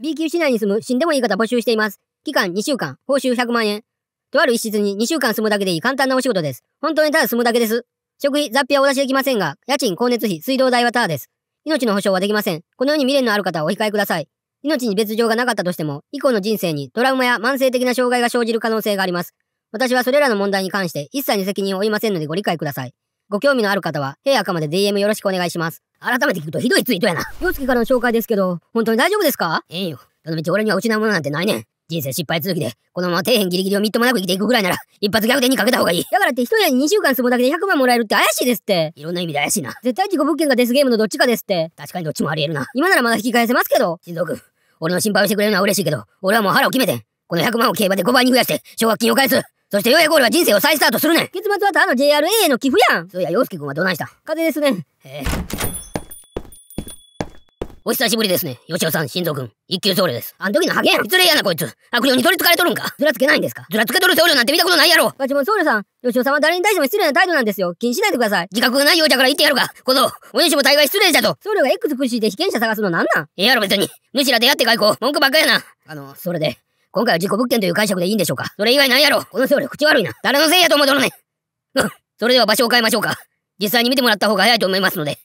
B 級市内に住む死んでもいい方募集しています。期間2週間、報酬100万円。とある一室に2週間住むだけでいい簡単なお仕事です。本当にただ住むだけです。食費、雑費はお出しできませんが、家賃、光熱費、水道代はタダです。命の保証はできません。このように未練のある方はお控えください。命に別状がなかったとしても、以降の人生にトラウマや慢性的な障害が生じる可能性があります。私はそれらの問題に関して一切に責任を負いませんのでご理解ください。ご興味のある方は、平赤まで DM よろしくお願いします。改めて聞くとひどいツイートやな。洋介からの紹介ですけど、本当に大丈夫ですかええよ。どのみち俺には落ちないものなんてないねん。人生失敗続きで、このまま底辺ギリギリをみっともなく生きていくぐらいなら、一発逆転にかけた方がいい。だからって一やに2週間住むだけで100万もらえるって怪しいですって。いろんな意味で怪しいな。絶対自己物件かデスゲームのどっちかですって。確かにどっちもあり得るな。今ならまだ引き返せますけど。しんどく俺の心配をしてくれるのは嬉しいけど、俺はもう腹を決めて、この100万を競馬で5倍に増やして、奨学金を返す。そしてようやく俺は人生を再スタートするねん。結末はただの JRA への寄付やん。そういや、洋介くんはどないした風邪ですね。へえ。お久しぶりですね。吉尾さん、新藤君、一級僧侶です。あん時のハゲやん。失礼やな、こいつ。悪霊に取り憑かれとるんか。ずらつけないんですか。ずらつけとる僧侶なんて見たことないやろ。わちも僧侶さん、吉尾さんは誰に対しても失礼な態度なんですよ。気にしないでください。自覚がないようじゃから言ってやるか。この、お主も大概失礼じゃと。僧侶が X 駆使で被験者探すのなんなんええやろ、別に。しら出会って外交。文句ばっかやな。あの、それで、今回は事故物件という解釈でいいんでしょうか。それ以外ないやろ。この僧侶、口悪いな。誰のせいやと思うとるね。うん。それでは場所を変えましょうか。実際に見てもらった方が早いと思いますので。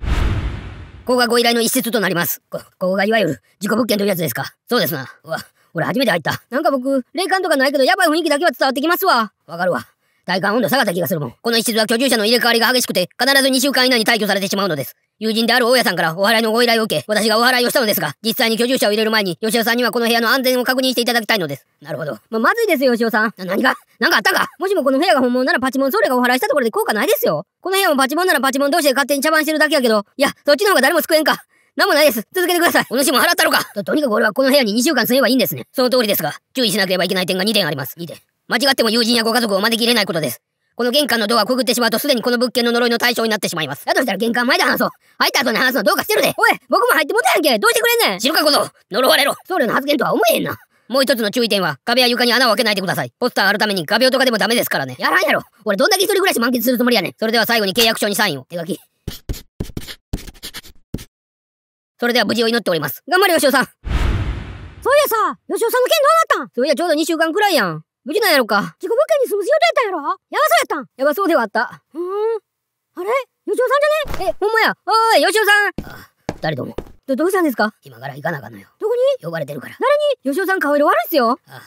ここがご依頼の一節となります。こ、ここがいわゆる事故物件というやつですか。そうですな。うわ、俺初めて入った。なんか僕、霊感とかないけど、やばい雰囲気だけは伝わってきますわ。わかるわ。体感温度下がった気がするもん。この一室は居住者の入れ替わりが激しくて、必ず2週間以内に退去されてしまうのです。友人である大家さんからお払いのご依頼を受け、私がお払いをしたのですが、実際に居住者を入れる前に、吉尾さんにはこの部屋の安全を確認していただきたいのです。なるほど。ま、まずいですよ、吉尾さん。な、何が何かあったかもしもこの部屋が本物ならパチモンそれがお払いしたところで効果ないですよ。この部屋もパチモンならパチモン同士で勝手に茶番してるだけやけど、いや、そっちの方が誰も救えんか。何もないです。続けてください。お主も払ったのかと、とにかく俺はこの部屋に2週間住めばいいんですね。その通りですが、注意しなければいけない点が2点あります。2点。間違っても友人やご家族を招き入れないことです。この玄関のドアをくぐってしまうとすでにこの物件の呪いの対象になってしまいます。だとしたら玄関前で話そう。入った後に話すのどうかしてるで。おい、僕も入ってもたやんけ。どうしてくれんねん。知るかこそ、呪われろ。僧侶の発言とは思えへんな。もう一つの注意点は、壁や床に穴を開けないでください。ポスターあるために画鋲とかでもダメですからね。やらんやろ。俺どんだけ一人暮らし満喫するつもりやねん。それでは最後に契約書にサインを。手書き。それでは無事を祈っております。頑張れ、吉尾さん。そういやさ、吉尾さんの件どうなったんそういや、ちょうど2週間くらいやん。無理なんやろか。自己物件に住む予定やったんやろやばそうやったん。やばそうではあった。うん。あれよしおさんじゃねえ、ほんまや。おい、よしおさん。あ誰とも。ど、どうしたんですか今から行かなあかんのよ。どこに呼ばれてるから。誰によしおさん顔色悪いっすよ。ああ、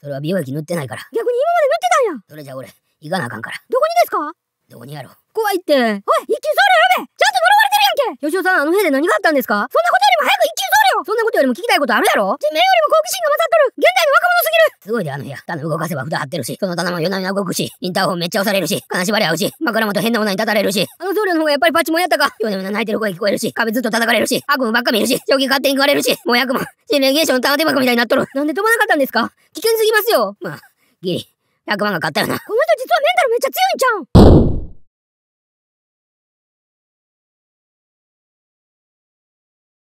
それは美容液塗ってないから。逆に今まで塗ってたんや。それじゃ俺、行かなあかんから。どこにですかどこにやろ。う。怖いって。おい、一級それやべちゃんと呪われてるやんけよしおさん、あの部屋で何があったんですかそんなことよりも早く一級それよそんなことよりも聞きたいことあるやろてめえよりも好奇心が勝っとる現代の若者すごいで、あの部屋。棚動かせば札張ってるし、その棚も夜な夜な動くし、インターホンめっちゃ押されるし、金縛り合うし、枕元変なものに立たれるし、あの僧侶の方がやっぱりパチもやったか。夜な夜な泣いてる声聞こえるし、壁ずっと叩かれるし、悪夢ばっか見るし、正気勝手に食われるし、もう役も、心霊現象の玉手箱みたいになっとる。なんで飛ばなかったんですか危険すぎますよ。まあ、ギリ、100万が買ったよな。この人実はメンタルめっちゃ強いんちゃうん